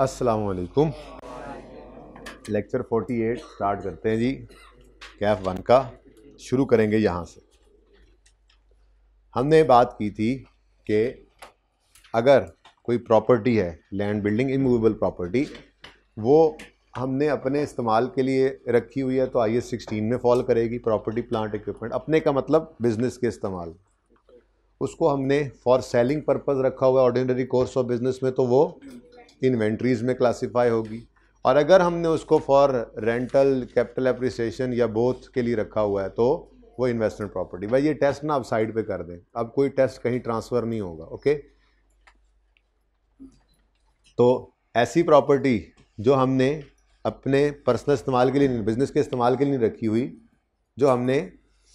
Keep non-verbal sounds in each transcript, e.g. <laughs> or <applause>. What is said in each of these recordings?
अस्सलाम lecture 48 start करते हैं जी कैफ वन का शुरू करेंगे यहाँ से हमने बात की थी कि अगर कोई प्रॉपर्टी है लैंड बिल्डिंग इमूवेबल प्रॉपर्टी वो हमने अपने इस्तेमाल के लिए रखी हुई है तो आई एस सिक्सटीन में फॉल करेगी प्रॉपर्टी प्लांट इक्विपमेंट अपने का मतलब बिजनेस के इस्तेमाल उसको हमने फॉर सेलिंग पर्पज़ रखा हुआ है ऑर्डिनरी कोर्स ऑफ बिजनेस में तो वो इन्वेंट्रीज़ में क्लासीफाई होगी और अगर हमने उसको फॉर रेंटल कैपिटल अप्रिसिएशन या बोथ के लिए रखा हुआ है तो वो इन्वेस्टमेंट प्रॉपर्टी भाई ये टेस्ट ना आप साइड पे कर दें अब कोई टेस्ट कहीं ट्रांसफ़र नहीं होगा ओके तो ऐसी प्रॉपर्टी जो हमने अपने पर्सनल इस्तेमाल के लिए बिजनेस के इस्तेमाल के लिए रखी हुई जो हमने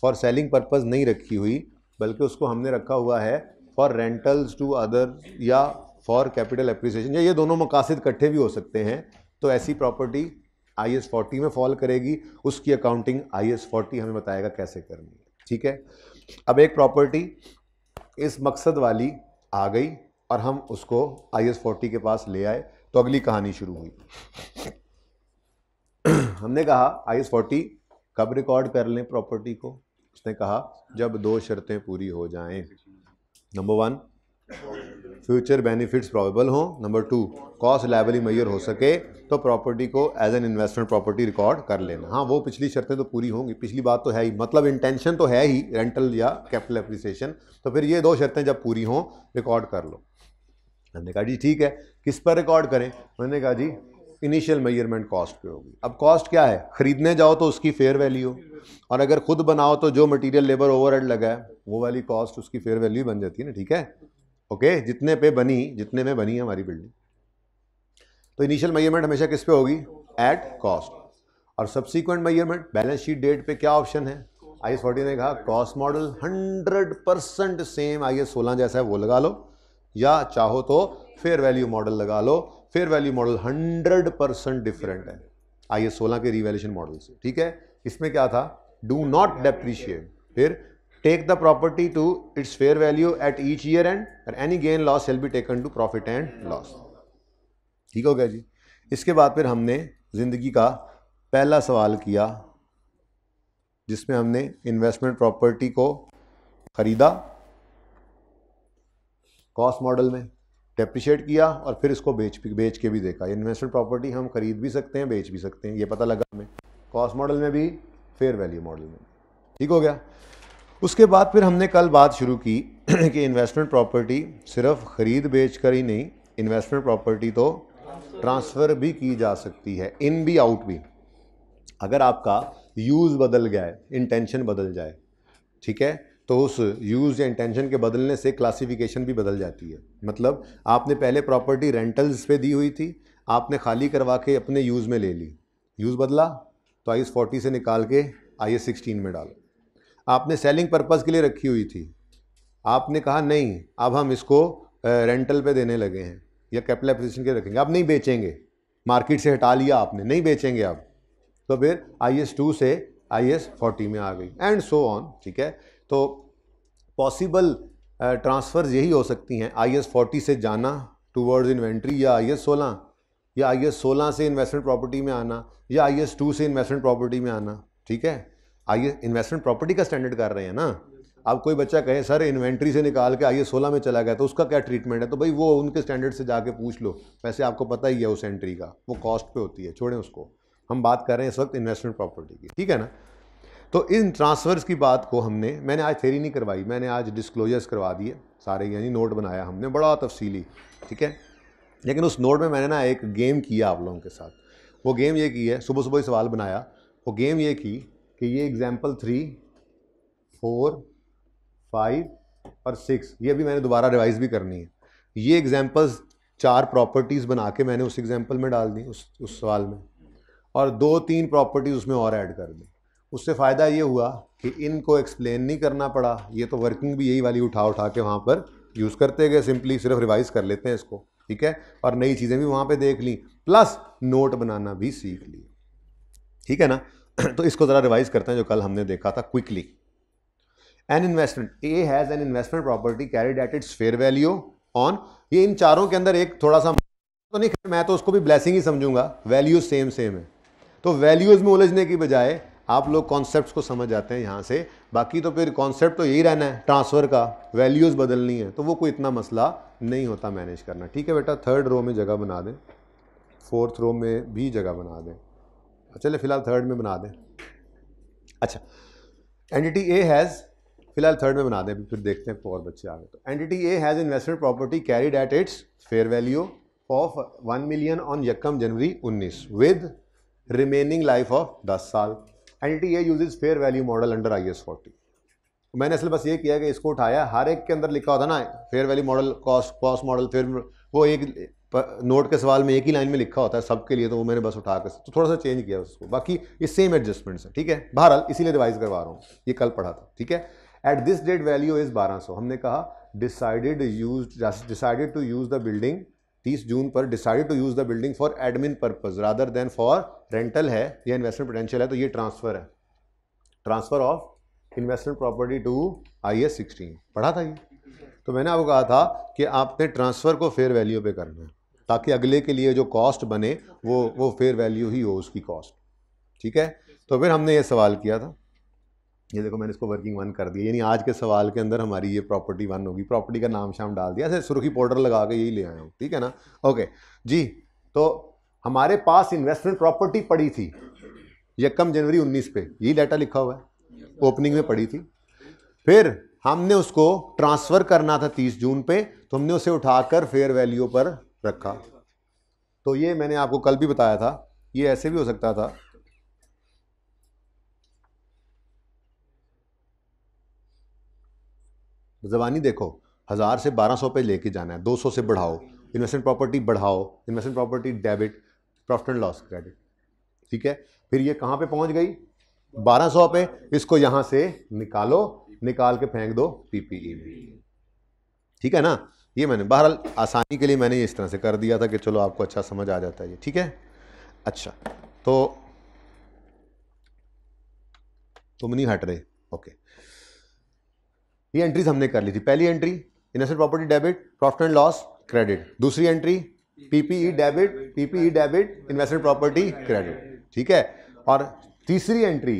फॉर सेलिंग पर्पज़ नहीं रखी हुई बल्कि उसको हमने रखा हुआ है फॉर रेंटल्स टू अदर या फॉर कैपिटल अप्रिसिएशन या ये दोनों मकासद इकट्ठे भी हो सकते हैं तो ऐसी प्रॉपर्टी आई एस फोर्टी में फॉल करेगी उसकी अकाउंटिंग आई एस फोर्टी हमें बताएगा कैसे करनी है ठीक है अब एक प्रॉपर्टी इस मकसद वाली आ गई और हम उसको आई एस फोर्टी के पास ले आए तो अगली कहानी शुरू हुई हमने कहा आई एस फोर्टी कब रिकॉर्ड कर लें प्रॉपर्टी को उसने कहा जब दो शर्तें पूरी हो जाएं number one future benefits probable हों number two cost reliably measure हो सके तो प्रॉपर्टी को as an investment property record कर लेना हाँ वो पिछली शर्तें तो पूरी होंगी पिछली बात तो है ही मतलब इंटेंशन तो है ही रेंटल या कैपिटल अप्रिसिएशन तो फिर ये दो शर्तें जब पूरी हों रिकॉर्ड कर लो मैंने कहा जी ठीक है किस पर रिकॉर्ड करें मैंने कहा जी इनिशियल मेजरमेंट कॉस्ट पे होगी अब कॉस्ट क्या है खरीदने जाओ तो उसकी फेयर वैल्यू और अगर खुद बनाओ तो जो मटेरियल लेबर ओवरहेड लगा है वो वाली कॉस्ट उसकी फेयर वैल्यू बन जाती है ना ठीक है ओके जितने पे बनी जितने में बनी हमारी बिल्डिंग तो इनिशियल मेजरमेंट हमेशा किस पे होगी एट कॉस्ट और subsequent measurement balance sheet date पे क्या ऑप्शन है आई एस फोर्टी ने कहा cost model hundred percent same I S सोलह जैसा है वो लगा लो या चाहो तो फेयर वैल्यू मॉडल लगा लो fair value model hundred percent different है आई एस सोलह के रिवेल्यूशन मॉडल से ठीक है इसमें क्या था डू नॉट डेप्रीशिएट फिर take the property to its fair value at each year and any gain loss shall be taken to profit and loss ठीक हो गया जी इसके बाद फिर हमने ज़िंदगी का पहला सवाल किया जिसमें हमने इन्वेस्टमेंट प्रॉपर्टी को ख़रीदा कॉस्ट मॉडल में डेप्रिशिएट किया और फिर इसको बेच बेच के भी देखा इन्वेस्टमेंट प्रॉपर्टी हम खरीद भी सकते हैं बेच भी सकते हैं ये पता लगा हमें कॉस्ट मॉडल में भी फेयर वैल्यू मॉडल में ठीक हो गया उसके बाद फिर हमने कल बात शुरू की <clears throat> कि इन्वेस्टमेंट प्रॉपर्टी सिर्फ ख़रीद बेच कर ही नहीं इन्वेस्टमेंट प्रॉपर्टी तो ट्रांसफ़र भी की जा सकती है इन भी आउट भी अगर आपका यूज़ बदल गया है इंटेंशन बदल जाए ठीक है तो उस यूज़ या इंटेंशन के बदलने से क्लासिफिकेशन भी बदल जाती है मतलब आपने पहले प्रॉपर्टी रेंटल्स पे दी हुई थी आपने खाली करवा के अपने यूज़ में ले ली यूज़ बदला तो आई एस फोर्टी से निकाल के आई एस सिक्सटीन में डालो आपने सेलिंग पर्पज़ के लिए रखी हुई थी आपने कहा नहीं अब हम इसको रेंटल पे देने लगे हैं या कैपिटल एप्रिसिएशन के रखेंगे अब नहीं बेचेंगे मार्केट से हटा लिया आपने नहीं बेचेंगे अब तो फिर आई एस टू से आई एस फोर्टी में आ गई एंड सो ऑन ठीक है तो पॉसिबल ट्रांसफ़र्स यही हो सकती हैं आई एस फोर्टी से जाना टूवर्ड्स इन्वेंट्री या आई एस सोलह या आई एस सोलह से इन्वेस्टमेंट प्रॉपर्टी में आना या आई एस टू से इन्वेस्टमेंट प्रॉपर्टी में आना ठीक है आइए इन्वेस्टमेंट प्रॉपर्टी का स्टैंडर्ड कर रहे हैं ना अब कोई बच्चा कहे सर इन्वेंट्री से निकाल के आइए सोलह में चला गया तो उसका क्या ट्रीटमेंट है तो भाई वो उनके स्टैंडर्ड से जाके पूछ लो वैसे आपको पता ही है उस एंट्री का वो कॉस्ट पे होती है छोड़ें उसको हम बात कर रहे हैं इस वक्त इन्वेस्टमेंट प्रॉपर्टी की ठीक है ना तो इन ट्रांसफ़र्स की बात को हमने मैंने आज थेरी नहीं करवाई मैंने आज डिस्क्लोजर्स करवा दिए सारे यानी नोट बनाया हमने बड़ा तफसीली ठीक है लेकिन उस नोट में मैंने ना एक गेम किया आप लोगों के साथ वो गेम ये की है सुबह सुबह सवाल बनाया वो गेम ये की कि ये एग्जाम्पल थ्री फोर फाइव और सिक्स ये भी मैंने दोबारा रिवाइज भी करनी है ये एग्जाम्पल्स चार प्रॉपर्टीज़ बना के मैंने उस एग्जाम्पल में डाल दी उस उस सवाल में और दो तीन प्रॉपर्टीज़ उसमें और ऐड कर दी उससे फ़ायदा ये हुआ कि इनको एक्सप्लेन नहीं करना पड़ा ये तो वर्किंग भी यही वाली उठा उठा के वहाँ पर यूज़ करते गए सिंपली सिर्फ रिवाइज कर लेते हैं इसको ठीक है और नई चीज़ें भी वहाँ पर देख ली प्लस नोट बनाना भी सीख ली ठीक है ना <clears throat> तो इसको ज़रा रिवाइज करते हैं जो कल हमने देखा था quickly an investment A has an investment property carried at its fair value on ये इन चारों के अंदर एक थोड़ा सा तो नहीं खेल मैं तो उसको भी ब्लैसिंग ही समझूंगा वैल्यू सेम सेम है तो वैल्यूज़ में उलझने की बजाय आप लोग कॉन्सेप्ट को समझ जाते हैं यहाँ से बाकी तो फिर कॉन्सेप्ट तो यही रहना है ट्रांसफ़र का वैल्यूज़ बदलनी है तो वो कोई इतना मसला नहीं होता मैनेज करना ठीक है बेटा थर्ड रो में जगह बना दें फोर्थ रो में भी जगह बना दें चले फिलहाल थर्ड में बना दें अच्छा एंटिटी ए हैज़ फिलहाल थर्ड में बना दें फिर देखते हैं और बच्चे आगे तो entity A has investment property carried at its fair value of one million on यकम जनवरी 19 विद रिमेनिंग लाइफ ऑफ दस साल entity A use fair value model under I S forty मैंने असल बस ये किया कि इसको उठाया हर एक के अंदर लिखा होता ना fair value model cost cost model फिर वो एक पर नोट के सवाल में एक ही लाइन में लिखा होता है सबके लिए तो वो मैंने बस उठा कर तो थोड़ा सा चेंज किया उसको बाकी ये सेम एडजस्टमेंट्स है ठीक है बहरहाल इसीलिए रिवाइज करवा रहा हूँ ये कल पढ़ा था ठीक है at this date value is सौ हमने कहा decided use decided to use the building 30 जून पर decided to use the building for admin purpose rather than for rental है या इन्वेस्टमेंट पोटेंशियल है तो ये ट्रांसफ़र है transfer of investment property to I S sixteen पढ़ा था ये तो मैंने आपको कहा था कि आपने ट्रांसफ़र को फेयर वैल्यू पे करना है ताकि अगले के लिए जो कॉस्ट बने वो वो फेयर वैल्यू ही हो उसकी कॉस्ट ठीक है तो फिर हमने ये सवाल किया था ये देखो मैंने इसको वर्किंग वन कर दिया यानी आज के सवाल के अंदर हमारी ये प्रॉपर्टी वन होगी प्रॉपर्टी का नाम शाम डाल दिया ऐसे सुरखी पाउडर लगा के यही ले आया हूँ ठीक है ना ओके जी तो हमारे पास इन्वेस्टमेंट प्रॉपर्टी पड़ी थी यकम जनवरी 19 पे यही डाटा लिखा हुआ है ओपनिंग में पड़ी थी फिर हमने उसको ट्रांसफ़र करना था 30 जून पे तो हमने उसे उठाकर फेयर वैल्यू पर रखा तो ये मैंने आपको कल भी बताया था ये ऐसे भी हो सकता था जबानी देखो हज़ार से बारह सौ पे लेके जाना है दो सौ से बढ़ाओ इन्वेस्टमेंट प्रॉपर्टी बढ़ाओ investment property debit profit and loss credit ठीक है फिर ये कहाँ पे पहुँच गई बारह सौ पे इसको यहाँ से निकालो निकाल के फेंक दो पीपीई e में ठीक है ना ये मैंने बहरहाल आसानी के लिए मैंने ये इस तरह से कर दिया था कि चलो आपको अच्छा समझ आ जाता है ये ठीक है अच्छा तो तुम नहीं हट रहे ओके ये एंट्रीज हमने कर ली थी पहली entry investment property debit profit and loss credit दूसरी entry PPE debit PPE debit investment property credit ठीक है और तीसरी एंट्री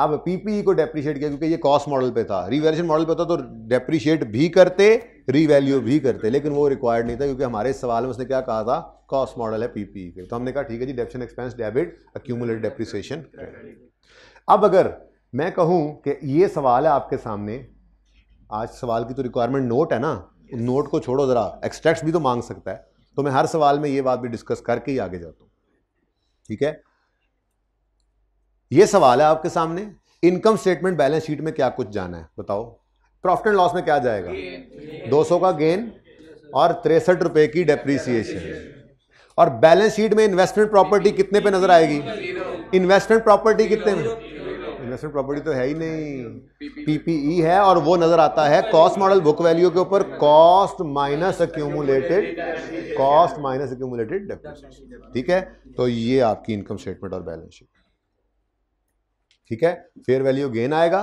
अब पीपीई e को डेप्रिशिएट किया क्योंकि ये कॉस्ट मॉडल पे था रिवेल्यूशन मॉडल पे था तो डेप्रिशिएट भी करते रीवैल्यू भी करते लेकिन वो रिक्वायर्ड नहीं था क्योंकि हमारे इस सवाल में उसने क्या कहा था कॉस्ट मॉडल है पीपीई e के तो हमने कहा ठीक है जी depreciation expense debit accumulated depreciation अब अगर मैं कहूँ कि ये सवाल है आपके सामने आज सवाल की तो रिक्वायरमेंट नोट है ना नोट को छोड़ो ज़रा एक्सट्रैक्ट भी तो मांग सकता है तो मैं हर सवाल में ये बात भी डिस्कस करके ही आगे जाता हूँ ठीक है ये सवाल है आपके सामने इनकम स्टेटमेंट बैलेंस शीट में क्या कुछ जाना है बताओ प्रॉफिट एंड लॉस में क्या जाएगा दो सौ का गेन और तिरसठ रुपए की डेप्रीसिएशन और बैलेंस शीट में इन्वेस्टमेंट प्रॉपर्टी कितने पे नजर आएगी इन्वेस्टमेंट प्रॉपर्टी कितने में इन्वेस्टमेंट प्रॉपर्टी तो है ही नहीं पीपीई e है और वो नजर आता है कॉस्ट मॉडल बुक वैल्यू के ऊपर cost minus accumulated cost minus accumulated ठीक है तो ये आपकी इनकम स्टेटमेंट और बैलेंस शीट ठीक है फेयर वैल्यू गेन आएगा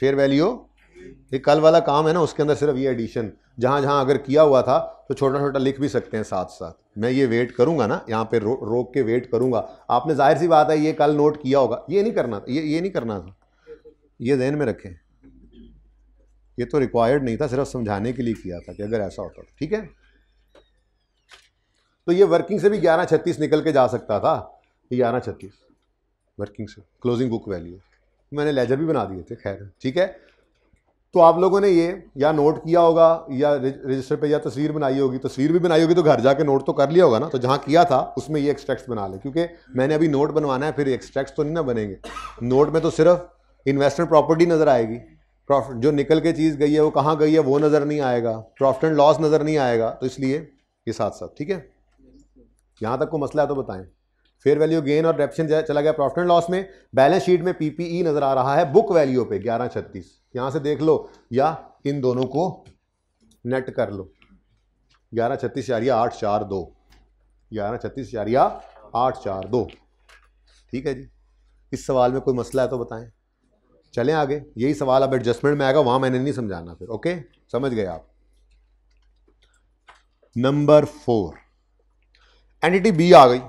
फेयर वैल्यू ये कल वाला काम है ना उसके अंदर सिर्फ ये एडिशन जहाँ जहाँ अगर किया हुआ था तो छोटा छोटा लिख भी सकते हैं साथ साथ मैं ये वेट करूँगा ना यहाँ पे रो, रोक के वेट करूँगा आपने जाहिर सी बात है ये कल नोट किया होगा ये नहीं करना ये ये नहीं करना था ये जहन में रखें ये तो रिक्वायर्ड नहीं था सिर्फ समझाने के लिए किया था कि अगर ऐसा होता तो ठीक है तो ये वर्किंग से भी ग्यारह छत्तीस निकल के जा सकता था ग्यारह छत्तीस वर्किंग से क्लोजिंग बुक वैल्यू मैंने लेजर भी बना दिए थे खैर ठीक है तो आप लोगों ने ये या नोट किया होगा या रजिस्टर पे या तस्वीर बनाई होगी तस्वीर भी बनाई होगी तो घर जाके नोट तो कर लिया होगा ना तो जहाँ किया था उसमें ये एक्सट्रैक्ट्स बना ले क्योंकि मैंने अभी नोट बनवाना है फिर एक्सट्रैक्ट्स तो नहीं ना बनेंगे नोट में तो सिर्फ इन्वेस्टमेंट प्रॉपर्टी नज़र आएगी प्रॉफिट जो निकल के चीज़ गई है वो कहाँ गई है वो नज़र नहीं आएगा प्रॉफिट एंड लॉस नज़र नहीं आएगा तो इसलिए ये साथ साथ ठीक है यहाँ तक को मसला है तो बताएं फेयर वैल्यू गेन और डेप्शन चला गया प्रॉफिट एंड लॉस में बैलेंस शीट में पीपीई e नजर आ रहा है बुक वैल्यू पे ग्यारह छत्तीस यहां से देख लो या इन दोनों को नेट कर लो ग्यारह छत्तीस चारिया आठ चार दो ग्यारह छत्तीस चारिया आठ चार दो ठीक है जी इस सवाल में कोई मसला है तो बताएं चलें आगे यही सवाल अब एडजस्टमेंट में आएगा वहां मैंने नहीं समझाना फिर ओके समझ गए आप नंबर फोर एंटिटी बी आ गई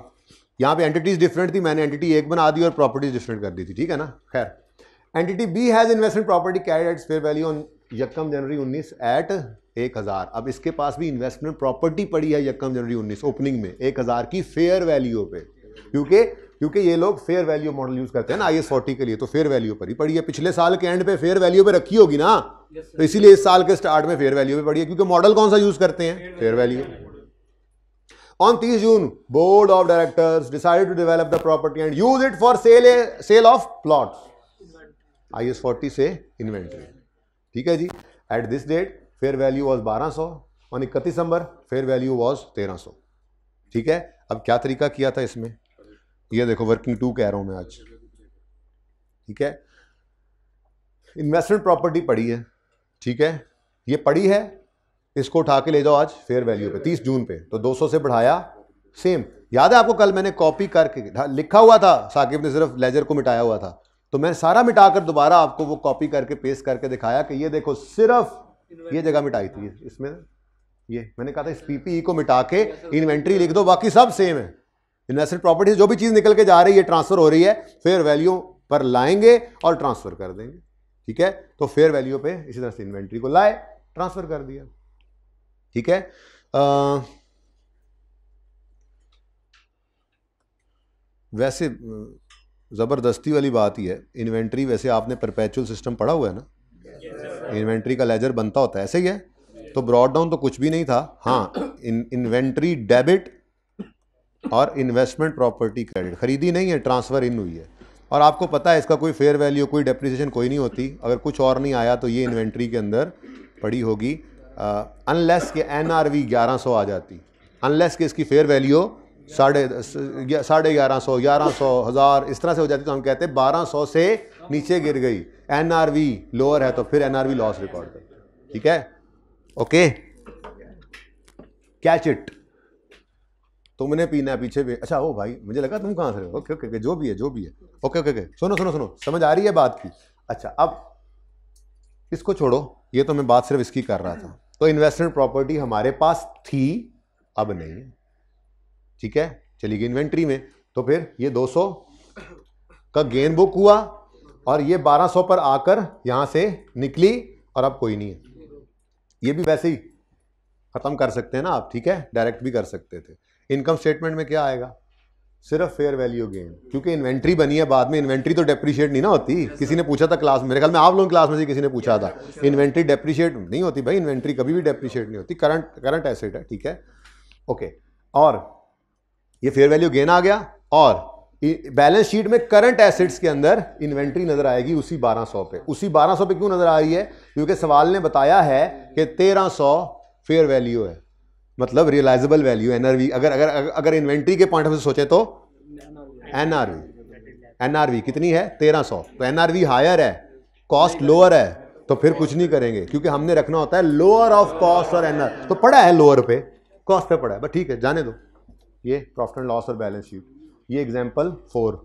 यहाँ पे एंटिटीज डिफरेंट थी मैंने एंटिटी एक बना दी और प्रॉपर्टीज डिफरेंट कर दी थी ठीक है ना खैर entity B has investment property carried at fair value on यकम जनवरी उन्नीस एट एक हज़ार अब इसके पास भी इन्वेस्टमेंट प्रॉपर्टी पड़ी है यकम जनवरी उन्नीस ओपनिंग में एक हज़ार की फेयर वैल्यू पे क्योंकि क्योंकि ये लोग फेयर वैल्यू मॉडल यूज़ करते हैं ना आई एस फोर्टी के लिए तो फेयर वैल्यू पर ही पड़ी है पिछले साल के एंड पे फेयर वैल्यू पे रखी होगी ना तो इसीलिए इस साल के स्टार्ट में फेयर वैल्यू पे पड़ी है क्योंकि मॉडल कौन सा यूज़ करते हैं fair value On 30 June, board of directors decided to develop the property and use it for sale, sale of plots. I S forty से इन्वेंट्री ठीक है जी at this date fair value was 1200 on इकतीस december fair value was 1300 ठीक है अब क्या तरीका किया था इसमें ये देखो वर्किंग टू कह रहा हूं मैं आज ठीक है इन्वेस्टमेंट प्रॉपर्टी पड़ी है ठीक है ये पड़ी है इसको उठा के ले जाओ आज फेयर वैल्यू पे 30 जून पे तो 200 से बढ़ाया सेम याद है आपको कल मैंने कॉपी करके लिखा हुआ था साकिब ने सिर्फ लेजर को मिटाया हुआ था तो मैंने सारा मिटाकर दोबारा आपको वो कॉपी करके पेस्ट करके दिखाया कि ये देखो सिर्फ ये जगह मिटाई थी इसमें ये मैंने कहा था इस पीपीई e को मिटा के इन्वेंट्री लिख दो बाकी सब सेम है इन्वेस्टमेंट प्रॉपर्टी जो भी चीज़ निकल के जा रही है ट्रांसफर हो रही है फेयर वैल्यू पर लाएंगे और ट्रांसफर कर देंगे ठीक है तो फेयर वैल्यू पे इसी तरह से इन्वेंट्री को लाए ट्रांसफर कर दिया ठीक है आ, वैसे ज़बरदस्ती वाली बात ही है इन्वेंट्री वैसे आपने परपैचुअल सिस्टम पढ़ा हुआ है ना yes, इन्वेंट्री का लेजर बनता होता है ऐसे ही है तो ब्रॉड डाउन तो कुछ भी नहीं था हाँ इन इन्वेंट्री डेबिट और इन्वेस्टमेंट प्रॉपर्टी क्रेडिट खरीदी नहीं है ट्रांसफ़र इन हुई है और आपको पता है इसका कोई फेयर वैल्यू कोई डेप्रिसिएशन कोई नहीं होती अगर कुछ और नहीं आया तो ये इन्वेंट्री के अंदर पड़ी होगी अनलेस के एन आर वी ग्यारह सौ आ जाती अनलेस के इसकी फेयर वैल्यू साढ़े साढ़े ग्यारह सौ ग्यारह सौ हज़ार इस तरह से हो जाती तो हम कहते हैं बारह सौ से नीचे गिर गई एन आर वी लोअर है तो फिर N R V loss record कर ठीक है ओके कैच इट तुमने पीना है पीछे भी अच्छा ओ भाई मुझे लगा तुम कहाँ से हो ओके ओके जो भी है जो भी है ओके ओके ओके सुनो सुनो सुनो समझ आ रही है बात की अच्छा अब इसको छोड़ो ये तो मैं बात सिर्फ इसकी कर रहा था तो इन्वेस्टमेंट प्रॉपर्टी हमारे पास थी अब नहीं है ठीक है चली गई इन्वेंट्री में तो फिर ये 200 का गेन बुक हुआ और ये 1200 पर आकर यहाँ से निकली और अब कोई नहीं है ये भी वैसे ही ख़त्म कर सकते हैं ना आप ठीक है डायरेक्ट भी कर सकते थे इनकम स्टेटमेंट में क्या आएगा सिर्फ फेयर वैल्यू गेन क्योंकि इन्वेंट्री बनी है बाद में इन्वेंट्री तो डेप्रिशिएट नहीं ना होती yes, किसी ने पूछा था क्लास में मेरे ख्याल में आप लोगों क्लास में से किसी ने पूछा yes, था इन्वेंट्री डेप्रिशिएट नहीं होती भाई इन्वेंट्री कभी भी डेप्रिशिएट नहीं होती करंट करंट एसेट है ठीक है ओके okay. और ये फेयर वैल्यू गेन आ गया और बैलेंस शीट में करंट एसेट्स के अंदर इन्वेंट्री नजर आएगी उसी 1200 पे उसी 1200 पे क्यों नजर आ रही है क्योंकि सवाल ने बताया है कि 1300 फेयर वैल्यू है मतलब रियलाइजेबल वैल्यू एनआरवी अगर अगर अगर इन्वेंट्री के पॉइंट ऑफ व्यू सोचे तो एनआरवी एनआरवी कितनी है तेरह सौ तो एनआरवी हायर है कॉस्ट लोअर है तो फिर कुछ नहीं करेंगे क्योंकि हमने रखना होता है लोअर ऑफ कॉस्ट और एनआर तो पड़ा है लोअर पे कॉस्ट पे पड़ा है बट ठीक है जाने दो ये प्रॉफिट एंड लॉस और बैलेंस शीट ये एग्जाम्पल फोर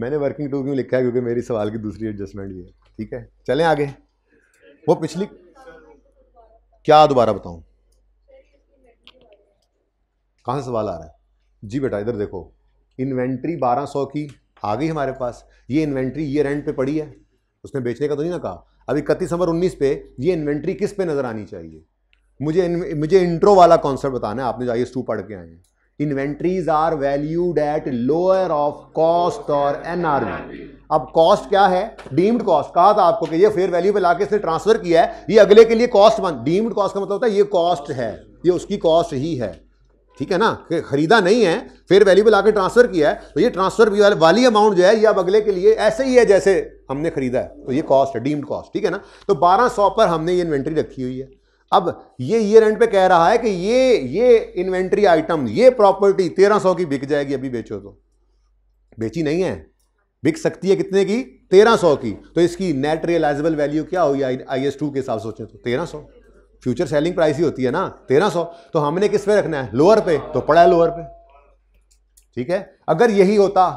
मैंने वर्किंग टू क्यों लिखा है क्योंकि मेरी सवाल की दूसरी एडजस्टमेंट ये है ठीक है चलें आगे वो पिछली क्या दोबारा बताऊं से सवाल आ रहा है जी बेटा इधर देखो इन्वेंट्री 1200 की आ गई हमारे पास ये इन्वेंट्री ये रेंट पे पड़ी है उसने बेचने का तो नहीं ना कहा अब इकतीस नंबर उन्नीस पे ये इन्वेंट्री किस पे नज़र आनी चाहिए मुझे मुझे इंट्रो वाला कॉन्सेप्ट बताना है आपने जाइए स्टू टू पढ़ के आए हैं inventories are valued at lower of cost और एनआरवी अब कॉस्ट क्या है डीम्ड कॉस्ट कहा था आपको कि ये फेयर वैल्यू पे लाके इसने ट्रांसफर किया है ये अगले के लिए कॉस्ट बन डीम्ड कॉस्ट का मतलब होता है ये कॉस्ट है ये उसकी कॉस्ट ही है ठीक है ना खरीदा नहीं है फेयर वैल्यू पे लाके ट्रांसफर किया है तो ये ट्रांसफर वाली अमाउंट जो है ये अब अगले के लिए ऐसे ही है जैसे हमने खरीदा है तो ये कॉस्ट है डीम्ड कॉस्ट ठीक है ना तो बारह पर हमने ये इन्वेंट्री रखी हुई है अब ये ईयर एंड पे कह रहा है कि ये ये इन्वेंट्री आइटम ये प्रॉपर्टी तेरह सौ की बिक जाएगी अभी बेचो तो बेची नहीं है बिक सकती है कितने की तेरह सौ की तो इसकी नेट रियलाइजेबल वैल्यू क्या होगी आई एस टू के हिसाब से सोचें तो तेरह सौ फ्यूचर सेलिंग प्राइस ही होती है ना तेरह सौ तो हमने किस पे रखना है लोअर पे तो पड़ा है लोअर पे ठीक है अगर यही होता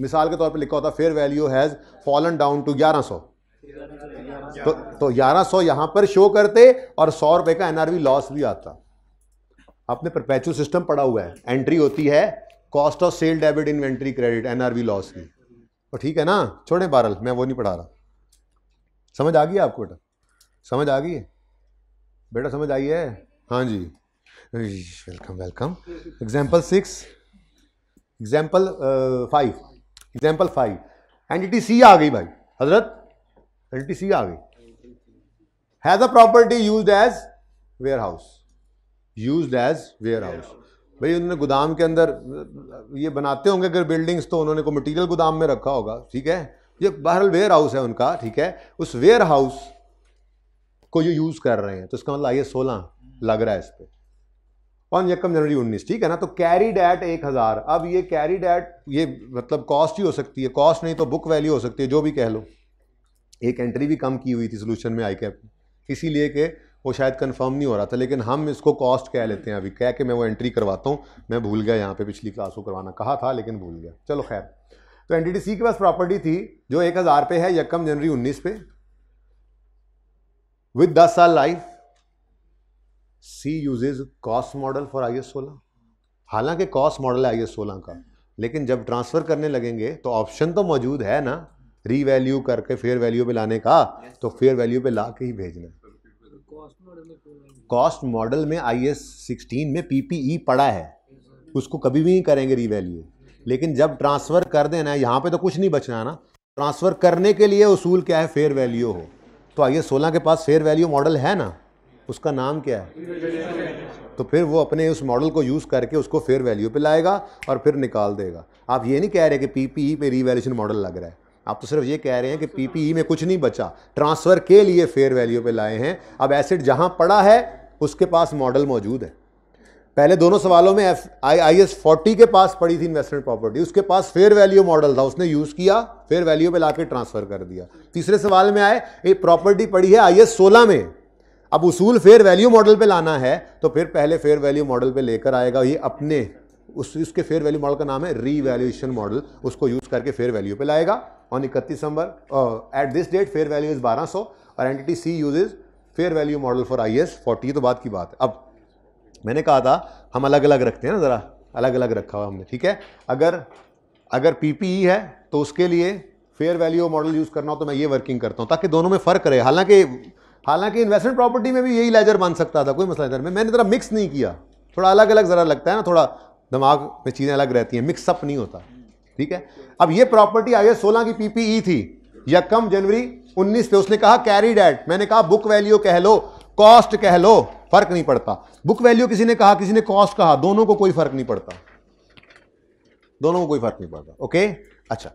मिसाल के तौर पर लिखा होता fair value has fallen down to ग्यारह सौ तो तो ग्यारह सौ यहां पर शो करते और सौ रुपए का एनआरवी लॉस भी आता आपने परपैचुअल सिस्टम पड़ा हुआ है एंट्री होती है cost of sale debit inventory credit NRV loss की तो ठीक है ना छोड़े बारल मैं वो नहीं पढ़ा रहा समझ आ गई आपको बेटा समझ आ गई है बेटा समझ आई है हाँ जी welcome welcome example six example five example five entity C आ गई भाई हजरत सी आ गई has a property use as warehouse use as warehouse भाई उन्होंने गोदाम के अंदर ये बनाते होंगे अगर बिल्डिंग्स तो उन्होंने को मटेरियल गोदाम में रखा होगा ठीक है ये बहरल वेयर हाउस है उनका ठीक है उस वेयर हाउस को जो यूज़ कर रहे हैं तो इसका मतलब आइए सोलह लग रहा है इस पर ऑन यकम जनवरी उन्नीस ठीक है ना तो कैरी डैट एक हज़ार अब ये कैरी डैट ये मतलब कॉस्ट ही हो सकती है कॉस्ट नहीं तो बुक वैल्यू हो सकती है जो भी कह लो एक एंट्री भी कम की हुई थी सोल्यूशन में आई कैप इसीलिए कि वो शायद कंफर्म नहीं हो रहा था लेकिन हम इसको कॉस्ट कह लेते हैं अभी कह के मैं वो एंट्री करवाता हूँ मैं भूल गया यहाँ पे पिछली क्लास को करवाना कहा था लेकिन भूल गया चलो खैर तो एन के पास प्रॉपर्टी थी जो एक हज़ार पे है यकम जनवरी उन्नीस पे विद दस साल life C uses cost model for I S सोलह हालांकि कॉस्ट मॉडल है आई एस सोलह का लेकिन जब ट्रांसफ़र करने लगेंगे तो ऑप्शन तो मौजूद है ना रीवैल्यू करके फेयर वैल्यू पे लाने का तो फेयर वैल्यू पे ला के ही भेजना कॉस्ट मॉडल तो में आई एस सिक्सटीन में पीपीई e पड़ा है उसको कभी भी नहीं करेंगे रीवैल्यू लेकिन जब ट्रांसफ़र कर देना है यहाँ पे तो कुछ नहीं बचना है ना ट्रांसफ़र करने के लिए उसूल क्या है फेयर वैल्यू हो तो आई एस सोलह के पास फेयर वैल्यू मॉडल है ना उसका नाम क्या है तो फिर वो अपने उस मॉडल को यूज़ करके उसको फेयर वैल्यू पे लाएगा और फिर निकाल देगा आप ये नहीं कह रहे कि पीपीई e पे रीवैल्यूशन मॉडल लग रहा है आप तो सिर्फ ये कह रहे हैं कि पीपीई e में कुछ नहीं बचा ट्रांसफर के लिए फेयर वैल्यू पे लाए हैं अब एसिड जहां पड़ा है उसके पास मॉडल मौजूद है पहले दोनों सवालों में F I I S forty के पास पड़ी थी इन्वेस्टमेंट प्रॉपर्टी उसके पास फेयर वैल्यू मॉडल था उसने यूज़ किया फेयर वैल्यू पे लाके ट्रांसफर कर दिया तीसरे सवाल में आए ये प्रॉपर्टी पड़ी है आई एस सोलह में अब उसूल फेयर वैल्यू मॉडल पे लाना है तो फिर पहले फेयर वैल्यू मॉडल पे लेकर आएगा ये अपने उस उसके फेयर वैल्यू मॉडल का नाम है रीवैल्यूएशन मॉडल उसको यूज़ करके फेयर वैल्यू पे लाएगा ऑन इकतीस number at this date fair value is बारह सौ और entity C uses fair value model for I S forty तो बात की बात है अब मैंने कहा था हम अलग अलग रखते हैं ना ज़रा अलग अलग रखा हुआ हमने ठीक है अगर अगर पीपीई e है तो उसके लिए फेयर वैल्यू मॉडल यूज़ करना हो तो मैं ये वर्किंग करता हूँ ताकि दोनों में फ़र्क रहे हालांकि हालांकि इन्वेस्टमेंट प्रॉपर्टी में भी यही लेजर बन सकता था कोई मसला इधर में मैंने ज़रा मिक्स नहीं किया थोड़ा अलग अलग ज़रा लगता है ना थोड़ा दिमाग में चीज़ें अलग रहती हैं मिक्सअप नहीं होता ठीक है अब ये प्रॉपर्टी आई सोलह की पीपीई e थी या कम जनवरी 19 पे उसने कहा कैरी डेट मैंने कहा बुक वैल्यू कह लो कॉस्ट कह लो फर्क नहीं पड़ता बुक वैल्यू किसी ने कहा किसी ने कॉस्ट कहा दोनों को कोई फर्क नहीं पड़ता दोनों को कोई फर्क नहीं पड़ता ओके अच्छा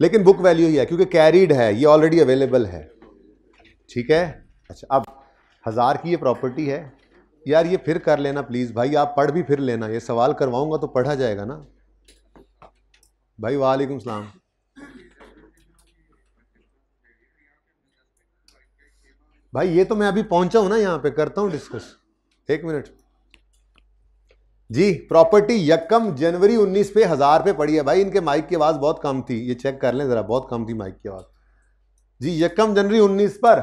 लेकिन बुक वैल्यू ही है क्योंकि कैरीड है ये ऑलरेडी अवेलेबल है ठीक है अच्छा अब हज़ार की ये प्रॉपर्टी है यार ये फिर कर लेना प्लीज़ भाई आप पढ़ भी फिर लेना ये सवाल करवाऊंगा तो पढ़ा जाएगा ना भाई वालेकुम सलाम भाई ये तो मैं अभी पहुंचा हूं ना यहां पे करता हूं डिस्कस एक मिनट जी प्रॉपर्टी यकम जनवरी 19 पे हजार पे पड़ी है भाई इनके माइक की आवाज़ बहुत कम थी ये चेक कर लें ज़रा बहुत कम थी माइक की आवाज़ जी यकम जनवरी 19 पर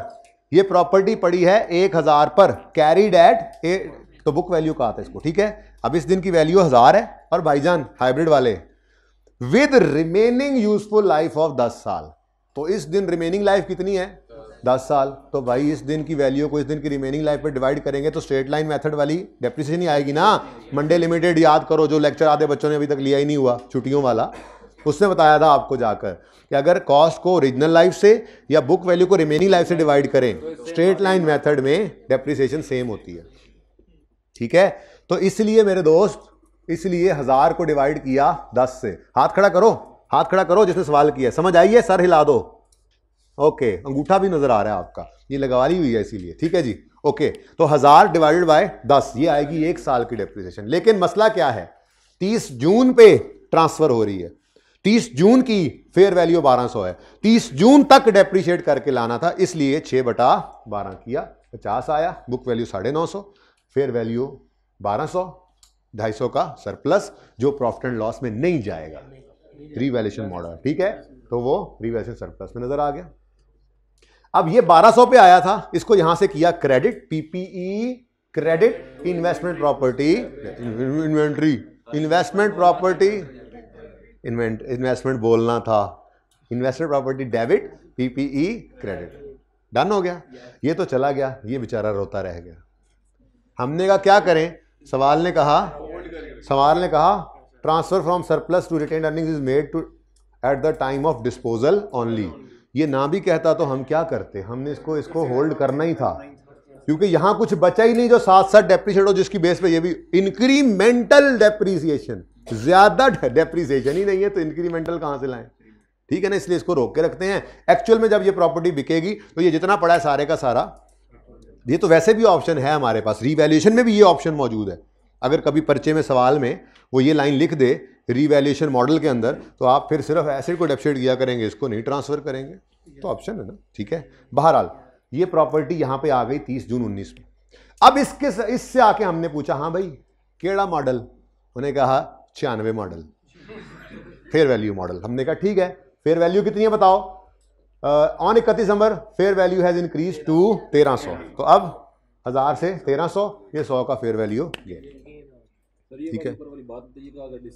ये प्रॉपर्टी पड़ी है एक हज़ार पर कैरीड एट ए तो बुक वैल्यू कहा था इसको ठीक है अब इस दिन की वैल्यू हज़ार है और भाईजान हाइब्रिड वाले with remaining useful life of दस साल तो इस दिन रिमेनिंग लाइफ कितनी है दस साल तो भाई इस दिन की वैल्यू को इस दिन की रिमेनिंग लाइफ पर डिवाइड करेंगे तो स्ट्रेट लाइन मेथड वाली डेप्रिसिएशन ही आएगी ना मंडे लिमिटेड याद करो जो लेक्चर आधे बच्चों ने अभी तक लिया ही नहीं हुआ छुट्टियों वाला उसने बताया था आपको जाकर कि अगर कॉस्ट को ओरिजिनल लाइफ से या बुक वैल्यू को रिमेनिंग लाइफ से डिवाइड करें स्ट्रेट लाइन मेथड में डेप्रिसिएशन सेम होती है ठीक है तो इसलिए मेरे दोस्त इसलिए हजार को डिवाइड किया दस से हाथ खड़ा करो हाथ खड़ा करो जिसने सवाल किया समझ आई है सर हिला दो ओके अंगूठा भी नजर आ रहा है आपका ये ली हुई है इसीलिए ठीक है जी ओके तो हजार डिवाइडेड बाय दस ये आएगी एक साल की डेप्रिसिएशन लेकिन मसला क्या है तीस जून पे ट्रांसफर हो रही है तीस जून की फेयर वैल्यू बारह सौ है तीस जून तक डेप्रिशिएट करके लाना था इसलिए छह बटा बारह किया पचास आया बुक वैल्यू साढ़े नौ सौ फेयर वैल्यू बारह सौ ढाई सौ का सरप्लस जो प्रॉफिट एंड लॉस में नहीं जाएगा रीवैल्यूशन मॉडल ठीक है तो वो रीवैल्यूशन सरप्लस में नजर आ गया अब ये 1200 पे आया था इसको यहां से किया credit PPE credit investment property inventory investment property invent investment बोलना था investment property debit PPE credit done हो गया ये तो चला गया ये बेचारा रोता रह गया हमने कहा क्या करें सवाल ने कहा सवाल ने कहा transfer from surplus to retain earning is made to at the time of disposal only ये ना भी कहता तो हम क्या करते हमने इसको इसको होल्ड करना ही था क्योंकि यहां कुछ बचा ही नहीं जो साथ साथ डेप्रीशियट हो जिसकी बेस पे ये भी इंक्रीमेंटल डेप्रिसिएशन ज्यादा डेप्रिसिएशन ही नहीं है तो इंक्रीमेंटल कहां से लाएं ठीक है ना इसलिए इसको रोक के रखते हैं एक्चुअल में जब ये प्रॉपर्टी बिकेगी तो ये जितना पड़ा है सारे का सारा ये तो वैसे भी ऑप्शन है हमारे पास रीवैल्यूएशन में भी ये ऑप्शन मौजूद है अगर कभी पर्चे में सवाल में वो ये लाइन लिख दे रीवैल्यूएशन मॉडल के अंदर तो आप फिर सिर्फ ऐसे को डेप्रेट किया करेंगे इसको नहीं ट्रांसफ़र करेंगे तो ऑप्शन है ना ठीक है बहरहाल ये प्रॉपर्टी यहाँ पर आ गई तीस जून उन्नीस में अब इसके इससे आके हमने पूछा हाँ भाई केड़ा मॉडल उन्हें कहा छियानवे मॉडल फेयर वैल्यू मॉडल हमने कहा ठीक है फेयर वैल्यू कितनी है बताओ ऑन इकतीस दिसंबर fair value has increase to तेरह सौ तो अब हज़ार से तेरह सौ ये सौ का फेयर वैल्यू ये ठीक है तो,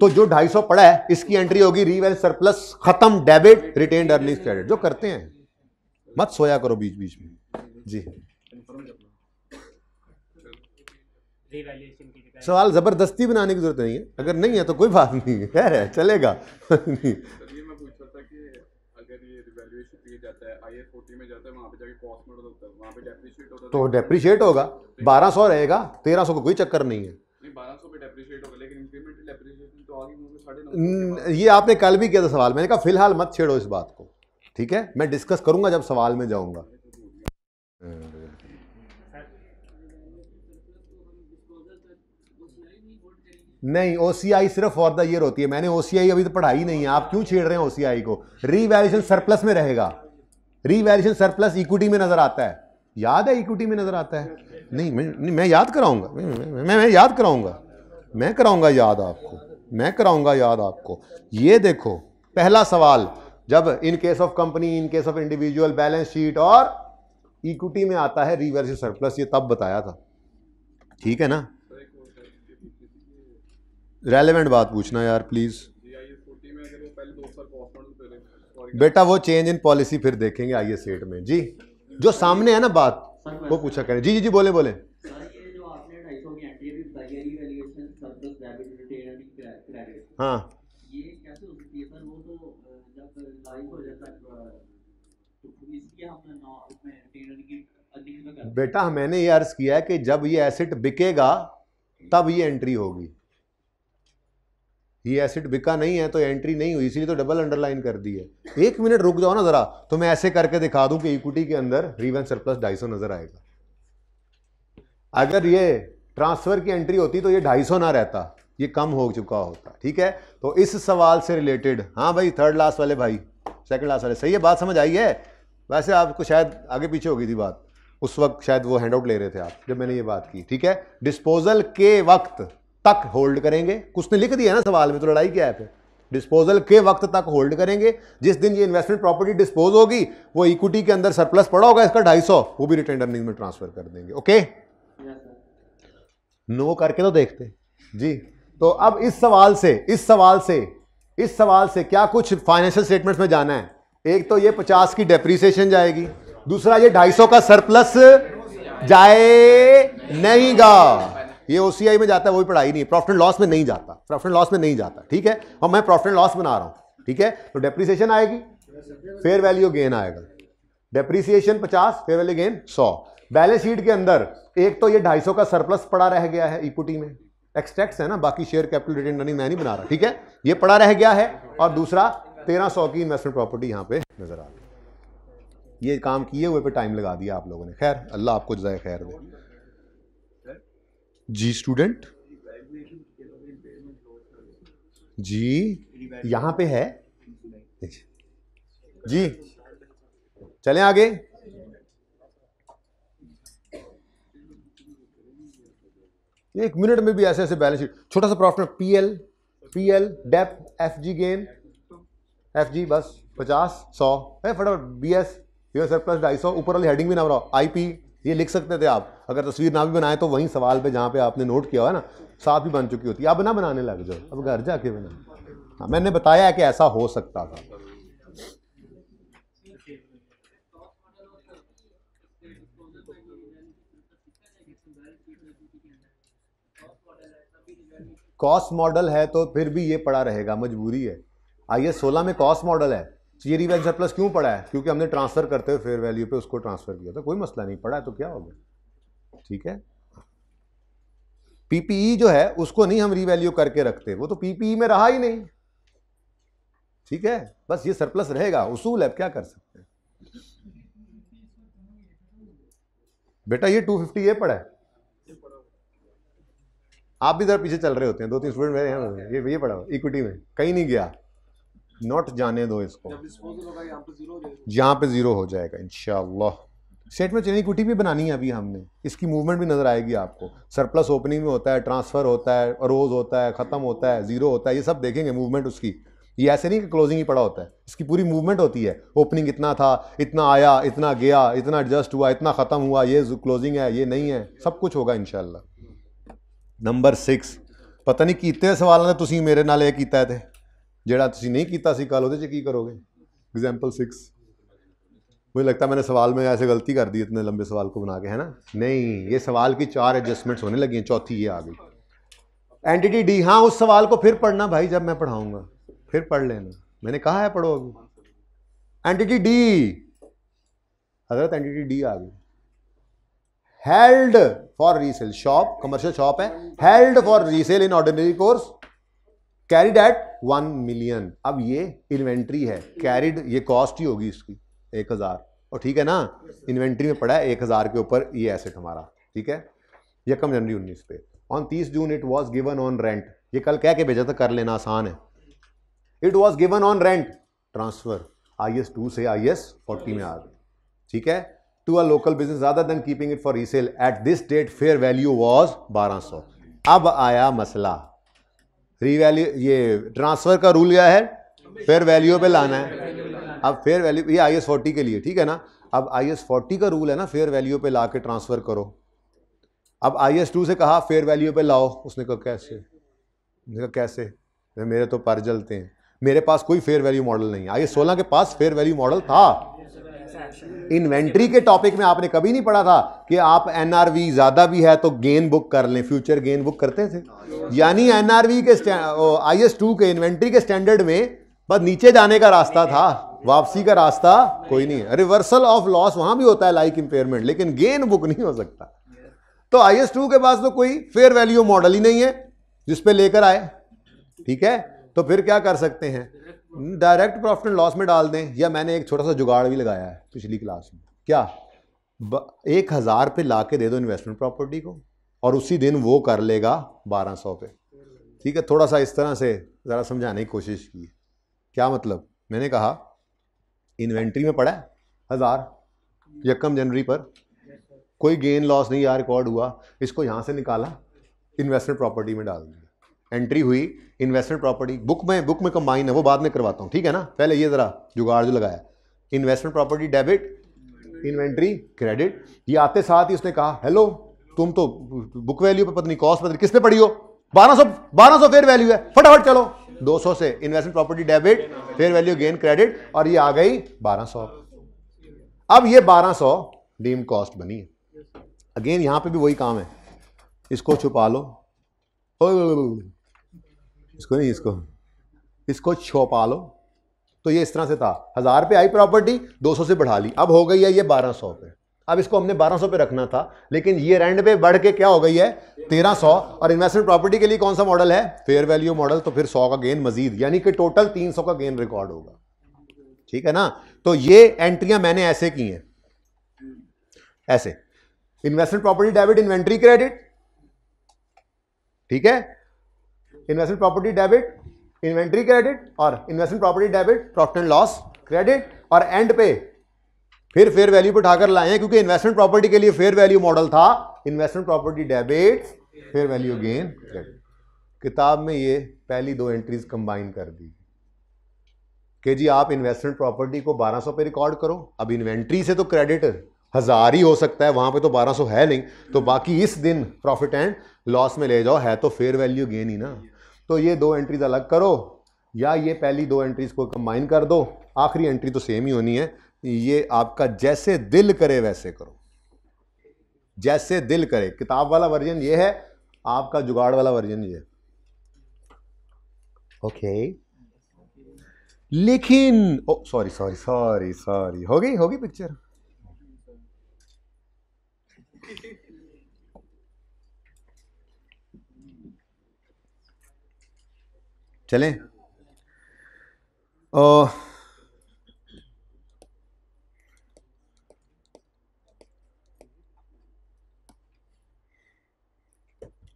तो जो ढाई सौ पड़ा है इसकी एंट्री होगी रीवेल सरप्लस खत्म डेबिट रिटेन अर्निंग क्रेडिट जो करते हैं मत सोया करो बीच बीच में जी सवाल जबरदस्ती बनाने की जरूरत नहीं है अगर नहीं है तो कोई बात नहीं है चलेगा <laughs> तो डेप्रीशिएट होगा बारह सौ रहेगा तेरह सौ का कोई चक्कर नहीं है तो ये आपने कल भी किया था सवाल मैंने कहा फिलहाल मत छेड़ो इस बात को ठीक है मैं डिस्कस करूंगा जब सवाल में जाऊंगा तो नहीं ओ सिर्फ फॉर द ईयर होती है मैंने ओ अभी तो पढ़ाई नहीं है आप क्यों छेड़ रहे हैं ओ को रीवैल्यूशन सरप्लस में रहेगा रीवैल्यूशन सरप्लस इक्विटी में नजर आता है याद है इक्विटी में नजर आता है नहीं मैं नहीं, मैं याद कराऊंगा मैं मैं, मैं याद कराऊंगा मैं कराऊंगा याद आपको मैं कराऊंगा याद आपको ये देखो पहला सवाल जब in case of company in case of individual balance sheet और इक्विटी में आता है रिवर्सिव सरप्लस ये तब बताया था ठीक है ना रेलेवेंट बात पूछना यार प्लीज़ बेटा वो चेंज इन पॉलिसी फिर देखेंगे आइए सेट में जी जो सामने है ना बात वो पूछा करें जी जी जी बोले बोले हाँ तो तो, तो बेटा मैंने ये अर्ज किया है कि जब ये एसेट बिकेगा तब ये एंट्री होगी ये एसिड बिका नहीं है तो एंट्री नहीं हुई इसीलिए तो डबल अंडरलाइन कर दी है एक मिनट रुक जाओ ना ज़रा तो मैं ऐसे करके दिखा दूं कि इक्विटी के अंदर रीवन सरप्लस ढाई सौ नज़र आएगा अगर ये ट्रांसफ़र की एंट्री होती तो ये ढाई सौ ना रहता ये कम हो चुका होता ठीक है तो इस सवाल से रिलेटेड हाँ भाई थर्ड लास्ट वाले भाई सेकेंड लास्ट वाले सही है बात समझ आई है वैसे आपको शायद आगे पीछे होगी थी बात उस वक्त शायद वो हैंड आउट ले रहे थे आप जब मैंने ये बात की ठीक है डिस्पोजल के वक्त तक होल्ड करेंगे कुछ ने लिख दिया ना सवाल में तो लड़ाई क्या है फिर डिस्पोजल के वक्त तक होल्ड करेंगे जिस दिन ये इन्वेस्टमेंट प्रॉपर्टी डिस्पोज होगी वो इक्विटी के अंदर सरप्लस पड़ा होगा इसका ढाई सौ वो भी रिटेन अर्निंग में ट्रांसफर कर देंगे ओके नो करके तो देखते जी तो अब इस सवाल से इस सवाल से इस सवाल से क्या कुछ फाइनेंशियल स्टेटमेंट में जाना है एक तो ये पचास की डेप्रीसिएशन जाएगी दूसरा ये ढाई सौ का सरप्लस जाए नहीं गा ये ओ में जाता है वो भी पढ़ाई नहीं है प्रॉफिट एंड लॉस में नहीं जाता प्रॉफिट एंड लॉस में नहीं जाता ठीक है और मैं प्रॉफिट एंड लॉस बना रहा हूँ ठीक है तो डेप्रिसिएशन आएगी फेयर वैल्यू गेन आएगा डेप्रिसिएशन पचास फेयर वैल्यू गेन सौ बैलेंस शीट के अंदर एक तो ये ढाई का सरप्लस पड़ा रह गया है इक्विटी में एक्सटैक्स है ना बाकी शेयर कैपिटल रिटर्न अर्निंग मैं नहीं बना रहा ठीक है ये पड़ा रह गया है और दूसरा तेरह सौ की इन्वेस्टमेंट प्रॉपर्टी यहाँ पे नजर आ रही ये काम किए हुए पे टाइम लगा दिया आप लोगों ने खैर अल्लाह आपको जजाय खैर दे जी स्टूडेंट जी यहां पे है जी चले आगे एक मिनट में भी ऐसे ऐसे बैलेंस शीट छोटा सा profit PL PL P L dep F G gain F G बस पचास सौ है फटाफट बी एस ये प्लस ढाई सौ ऊपर वाली हेडिंग भी ना बनाओ आई पी ये लिख सकते थे आप अगर तस्वीर ना भी बनाए तो वहीं सवाल पे जहाँ पे आपने नोट किया हुआ ना साफ ही बन चुकी होती है अब ना बनाने लग जाओ अब घर जाके बना हाँ मैंने बताया कि ऐसा हो सकता था कॉस्ट मॉडल है तो फिर भी ये पड़ा रहेगा मजबूरी है आई एस सोलह में कॉस्ट मॉडल है ये रिवेल प्लस क्यों पड़ा है क्योंकि हमने ट्रांसफर करते हुए फेयर वैल्यू पे उसको ट्रांसफर किया था कोई मसला नहीं पड़ा है तो क्या हो गया ठीक है पीपीई e जो है उसको नहीं हम रिवैल्यू करके रखते वो तो पीपीई e में रहा ही नहीं ठीक है बस ये सरप्लस रहेगा उसूल है क्या कर सकते हैं बेटा ये टू फिफ्टी ए पढ़ा है आप भी जरा पीछे चल रहे होते हैं दो तीन स्टूडेंट मेरे हैं ये ये पढ़ा इक्विटी में कहीं नहीं गया नॉट जाने दो इसको यहां पे जीरो हो जाएगा इनशाला स्टेट में चेन इक्विटी भी बनानी है अभी हमने इसकी मूवमेंट भी नजर आएगी आपको सरप्लस ओपनिंग में होता है ट्रांसफर होता है रोज होता है खत्म होता है जीरो होता है ये सब देखेंगे मूवमेंट उसकी ये ऐसे नहीं कि क्लोजिंग ही पड़ा होता है इसकी पूरी मूवमेंट होती है ओपनिंग इतना था इतना आया इतना गया इतना एडजस्ट हुआ इतना ख़त्म हुआ ये क्लोजिंग है ये नहीं है सब कुछ होगा इनशाला नंबर सिक्स पता नहीं ਕੀਤੇ सवाल ने तुम मेरे नाल ਇਹ ਕੀਤਾ ਤੇ ਜਿਹੜਾ ਤੁਸੀਂ ਨਹੀਂ ਕੀਤਾ ਸੀ ਕੱਲ ਉਹਦੇ 'ਚ ਕੀ ਕਰੋਗੇ मुझे लगता है मैंने सवाल में ऐसे गलती कर दी इतने लंबे सवाल को बना के है ना नहीं ये सवाल की चार एडजस्टमेंट्स होने लगी हैं चौथी ये आ गई एंटिटी डी हाँ उस सवाल को फिर पढ़ना भाई जब मैं पढ़ाऊंगा फिर पढ़ लेना मैंने कहा है पढ़ो अभी एंटिटी डी हजरत एंटिटी डी आ गई held for resale shop commercial shop है held for resale in ordinary course carried at one million अब ये इन्वेंट्री है कैरिड ये कॉस्ट ही होगी इसकी एक हज़ार और ठीक है ना इन्वेंट्री में पड़ा है एक हज़ार के ऊपर ये एसेट हमारा ठीक है यकम जनवरी उन्नीस पे ऑन तीस June it was given on rent ये कल कह के भेजा था कर लेना आसान है it was given on rent transfer I S two से आई एस फोर्टी में आ गए ठीक है टू अ लोकल बिजनेस ज्यादा than keeping it for resale at this date fair value was बारह सौ अब आया मसला रीवैल्यू ये ट्रांसफर का रूल क्या है फेयर वैल्यू पे लाना है अब फेयर वैल्यू ये आई एस फोर्टी के लिए ठीक है ना अब आई एस फोर्टी का रूल है ना फेयर वैल्यू पे ला के ट्रांसफ़र करो अब आई एस टू से कहा फेयर वैल्यू पे लाओ उसने कहा कैसे उसने कहा कैसे मेरे तो पर जलते हैं मेरे पास कोई फेयर वैल्यू मॉडल नहीं आई एस सोलह के पास फेयर वैल्यू मॉडल था इन्वेंट्री के टॉपिक में आपने कभी नहीं पढ़ा था कि आप एनआरवी ज्यादा भी है तो गेन बुक कर लें फ्यूचर गेन बुक करते थे यानी एनआरवी के आई एस टू के इन्वेंट्री के स्टैंडर्ड में बस नीचे जाने का रास्ता था वापसी का रास्ता कोई नहीं है रिवर्सल ऑफ लॉस वहां भी होता है लाइक इम्पेयरमेंट लेकिन गेन बुक नहीं हो सकता तो आई एस टू के पास तो कोई फेयर वैल्यू मॉडल ही नहीं है जिसपे लेकर आए ठीक है तो फिर क्या कर सकते हैं डायरेक्ट प्रॉफिट एंड लॉस में डाल दें या मैंने एक छोटा सा जुगाड़ भी लगाया है पिछली क्लास में क्या एक हज़ार पे ला के दे दो इन्वेस्टमेंट प्रॉपर्टी को और उसी दिन वो कर लेगा बारह सौ पे ठीक है थोड़ा सा इस तरह से ज़रा समझाने की कोशिश की क्या मतलब मैंने कहा इन्वेंट्री में पड़ा है हज़ार यकम जनवरी पर कोई गेन लॉस नहीं यार रिकॉर्ड हुआ इसको यहाँ से निकाला इन्वेस्टमेंट प्रॉपर्टी में डाल दिया एंट्री हुई इन्वेस्टमेंट प्रॉपर्टी बुक में बुक में कंबाइन है वो बाद में करवाता हूँ ठीक है ना पहले ये ज़रा जुगाड़ जो लगाया investment property debit inventory credit ये आते साथ ही उसने कहा हेलो तुम तो बुक वैल्यू पर पता नहीं कॉस्ट पता किस पे पड़ी हो बारह सौ बारह सौ फेयर वैल्यू है फटाफट चलो 200 से investment property debit fair value gain credit और ये आ गई 1200 अब ये 1200 डीम कॉस्ट बनी अगेन यहां पे भी वही काम है इसको छुपा लो इसको नहीं इसको इसको छुपा लो तो ये इस तरह से था हजार पे आई प्रॉपर्टी 200 से बढ़ा ली अब हो गई है ये 1200 पे अब इसको हमने 1200 पे रखना था लेकिन ये रेंट पे बढ़ के क्या हो गई है 1300 और इन्वेस्टमेंट प्रॉपर्टी के लिए कौन सा मॉडल है फेयर वैल्यू मॉडल तो फिर 100 का गेन मजीद यानी कि टोटल 300 का गेन रिकॉर्ड होगा ठीक है ना तो ये एंट्रियां मैंने ऐसे की हैं ऐसे investment property debit inventory credit ठीक है investment property debit inventory credit और investment property debit profit and loss credit और एंड पे फिर फेयर वैल्यू पर उठाकर लाए हैं क्योंकि इन्वेस्टमेंट प्रॉपर्टी के लिए फेयर वैल्यू मॉडल था investment property debit fair value gain credit किताब में ये पहली दो एंट्रीज कंबाइन कर दी कि जी आप इन्वेस्टमेंट प्रॉपर्टी को 1200 पे रिकॉर्ड करो अब इन्वेंट्री से तो क्रेडिट हज़ार ही हो सकता है वहां पे तो 1200 है नहीं तो बाकी इस दिन प्रॉफिट एंड लॉस में ले जाओ है तो फेयर वैल्यू गेन ही ना तो ये दो एंट्रीज अलग करो या ये पहली दो एंट्रीज को कंबाइन कर दो आखिरी एंट्री तो सेम ही होनी है ये आपका जैसे दिल करे वैसे करो जैसे दिल करे किताब वाला वर्जन ये है आपका जुगाड़ वाला वर्जन ये ओके लेकिन oh sorry sorry sorry sorry हो गई होगी पिक्चर चलें ओ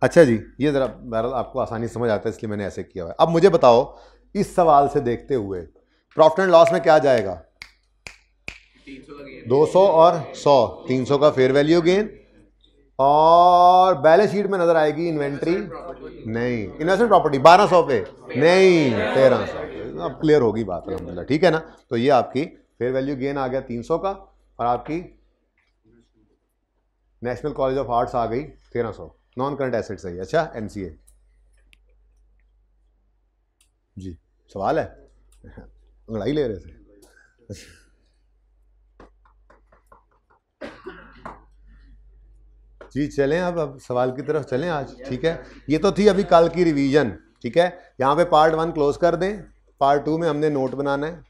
अच्छा जी ये ज़रा बहरहाल आपको आसानी समझ आता है इसलिए मैंने ऐसे किया हुआ है अब मुझे बताओ इस सवाल से देखते हुए प्रॉफिट एंड लॉस में क्या जाएगा 200 और 100 300 का फेयर वैल्यू गेन और बैलेंस शीट में नजर आएगी इन्वेंट्री नहीं इन्वेस्टमेंट प्रॉपर्टी 1200 पे नहीं तेरह सौ अब क्लियर होगी बात अलहमदिल्ला ठीक है ना तो ये आपकी फेयर वैल्यू गेन आ गया 300 का और आपकी नेशनल कॉलेज ऑफ आर्ट्स आ गई 1300 नॉन करंट एसेट सही अच्छा एनसीए जी सवाल है लड़ाई <laughs> ले रहे थे <laughs> जी चलें अब अब सवाल की तरफ चलें आज ठीक है ये तो थी अभी कल की रिवीजन ठीक है यहाँ पे पार्ट वन क्लोज कर दें पार्ट टू में हमने नोट बनाना है